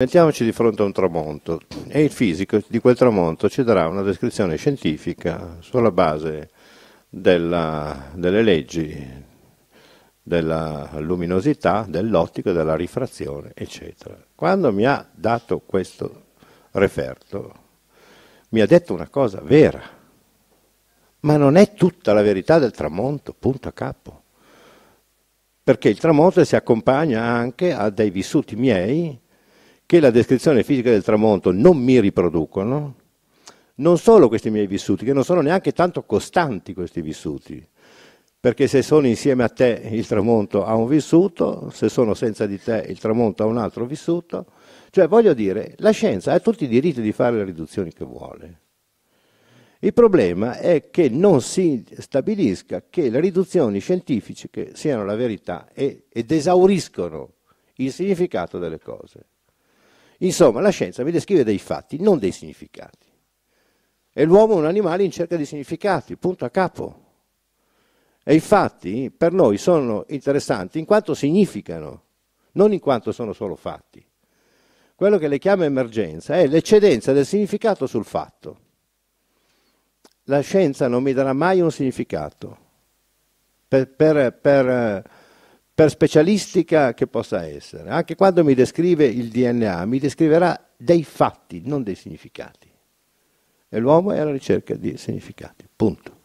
Mettiamoci di fronte a un tramonto e il fisico di quel tramonto ci darà una descrizione scientifica sulla base della, delle leggi della luminosità, dell'ottica, della rifrazione, eccetera. Quando mi ha dato questo referto, mi ha detto una cosa vera, ma non è tutta la verità del tramonto, punto a capo, perché il tramonto si accompagna anche a dei vissuti miei che la descrizione fisica del tramonto non mi riproducono, non solo questi miei vissuti, che non sono neanche tanto costanti questi vissuti, perché se sono insieme a te il tramonto ha un vissuto, se sono senza di te il tramonto ha un altro vissuto, cioè voglio dire, la scienza ha tutti i diritti di fare le riduzioni che vuole. Il problema è che non si stabilisca che le riduzioni scientifiche siano la verità ed esauriscono il significato delle cose. Insomma, la scienza vede descrive dei fatti, non dei significati. E l'uomo è un animale in cerca di significati, punto a capo. E i fatti per noi sono interessanti in quanto significano, non in quanto sono solo fatti. Quello che le chiama emergenza è l'eccedenza del significato sul fatto. La scienza non mi darà mai un significato. Per, per, per eh, per specialistica che possa essere, anche quando mi descrive il DNA, mi descriverà dei fatti, non dei significati. E l'uomo è alla ricerca di significati, punto.